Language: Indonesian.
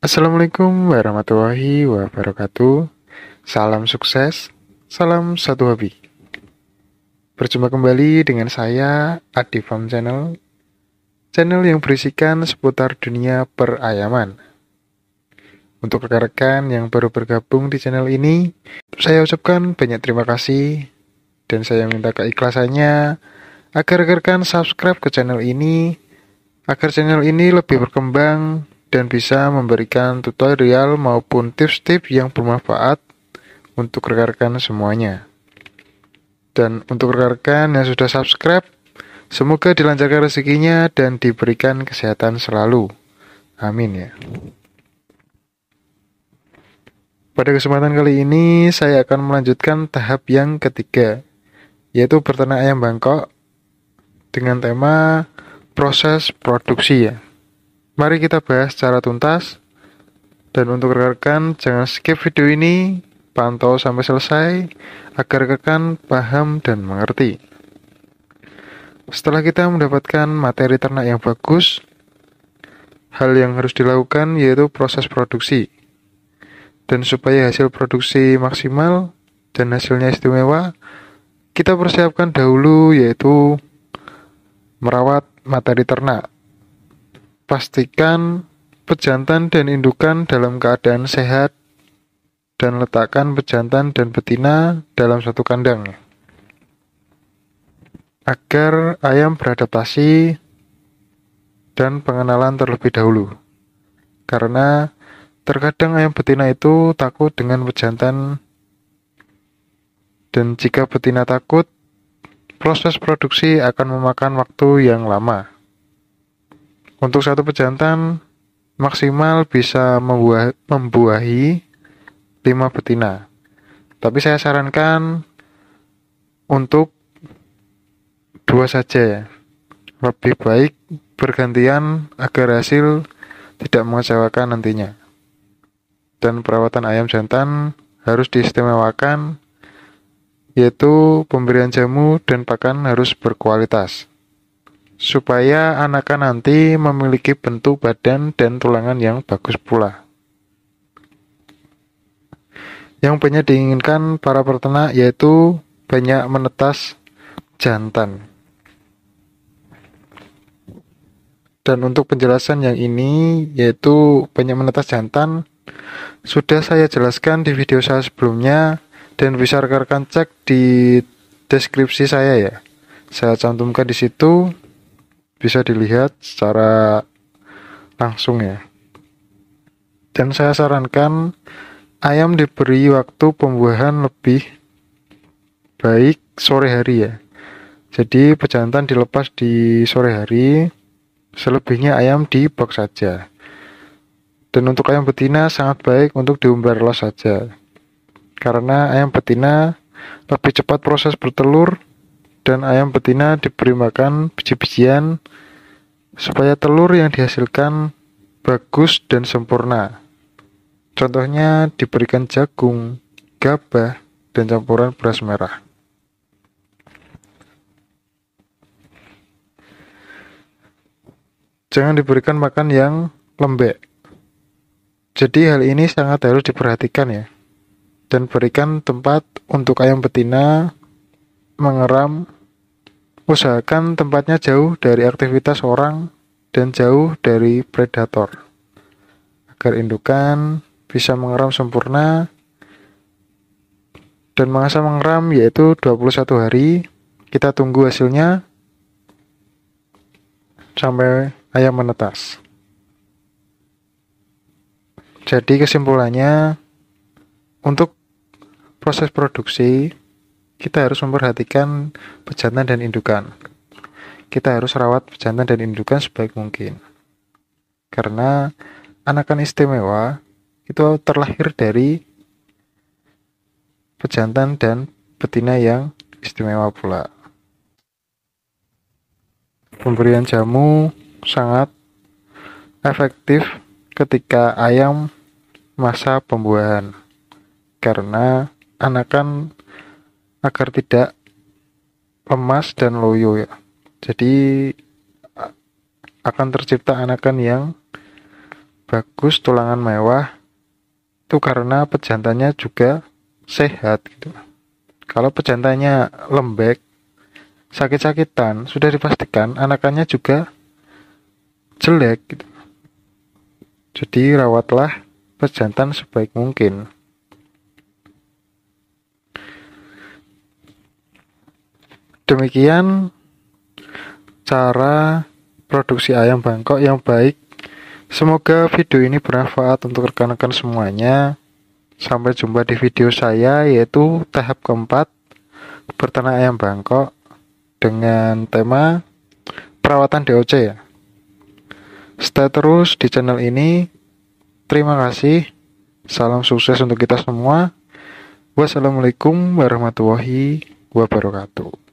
Assalamualaikum warahmatullahi wabarakatuh. Salam sukses, salam satu hobi. Berjumpa kembali dengan saya Adi Farm Channel. Channel yang berisikan seputar dunia perayaman. Untuk rekan-rekan yang baru bergabung di channel ini, saya ucapkan banyak terima kasih dan saya minta keikhlasannya agar rekan-rekan subscribe ke channel ini agar channel ini lebih berkembang dan bisa memberikan tutorial maupun tips-tips yang bermanfaat untuk rekan-rekan semuanya. Dan untuk rekan-rekan yang sudah subscribe, semoga dilancarkan rezekinya dan diberikan kesehatan selalu. Amin ya. Pada kesempatan kali ini, saya akan melanjutkan tahap yang ketiga, yaitu berternak ayam Bangkok dengan tema proses produksi ya. Mari kita bahas secara tuntas. Dan untuk rekan rekan jangan skip video ini, pantau sampai selesai agar rekan paham dan mengerti. Setelah kita mendapatkan materi ternak yang bagus, hal yang harus dilakukan yaitu proses produksi. Dan supaya hasil produksi maksimal dan hasilnya istimewa, kita persiapkan dahulu yaitu merawat materi ternak Pastikan pejantan dan indukan dalam keadaan sehat dan letakkan pejantan dan betina dalam satu kandang agar ayam beradaptasi dan pengenalan terlebih dahulu karena terkadang ayam betina itu takut dengan pejantan dan jika betina takut proses produksi akan memakan waktu yang lama untuk satu pejantan maksimal bisa membuahi 5 betina. Tapi saya sarankan untuk dua saja ya. Lebih baik bergantian agar hasil tidak mengecewakan nantinya. Dan perawatan ayam jantan harus diistimewakan yaitu pemberian jamu dan pakan harus berkualitas supaya anakan nanti memiliki bentuk badan dan tulangan yang bagus pula. Yang banyak diinginkan para peternak yaitu banyak menetas jantan. Dan untuk penjelasan yang ini yaitu banyak menetas jantan sudah saya jelaskan di video saya sebelumnya dan bisa rekan cek di deskripsi saya ya. Saya cantumkan di situ bisa dilihat secara langsung ya. Dan saya sarankan ayam diberi waktu pembuahan lebih baik sore hari ya. Jadi pejantan dilepas di sore hari, selebihnya ayam di box saja. Dan untuk ayam betina sangat baik untuk diumbar los saja. Karena ayam betina lebih cepat proses bertelur dan ayam betina diberi makan biji-bijian supaya telur yang dihasilkan bagus dan sempurna. Contohnya diberikan jagung, gabah, dan campuran beras merah. Jangan diberikan makan yang lembek. Jadi hal ini sangat harus diperhatikan ya. Dan berikan tempat untuk ayam betina mengeram Usahakan tempatnya jauh dari aktivitas orang dan jauh dari predator. Agar indukan bisa mengeram sempurna dan masa mengeram yaitu 21 hari. Kita tunggu hasilnya sampai ayam menetas. Jadi kesimpulannya untuk proses produksi kita harus memperhatikan pejantan dan indukan. Kita harus rawat pejantan dan indukan sebaik mungkin. Karena anakan istimewa itu terlahir dari pejantan dan betina yang istimewa pula. Pemberian jamu sangat efektif ketika ayam masa pembuahan karena anakan agar tidak lemas dan loyo ya. Jadi akan tercipta anakan yang bagus, tulangan mewah. Itu karena pejantannya juga sehat gitu. Kalau pejantannya lembek, sakit-sakitan, sudah dipastikan anakannya juga jelek gitu. Jadi rawatlah pejantan sebaik mungkin. Demikian cara produksi ayam Bangkok yang baik. Semoga video ini bermanfaat untuk rekan-rekan semuanya. Sampai jumpa di video saya yaitu tahap keempat bertanak ayam Bangkok dengan tema perawatan DOC ya. Stay terus di channel ini. Terima kasih. Salam sukses untuk kita semua. Wassalamualaikum warahmatullahi wabarakatuh.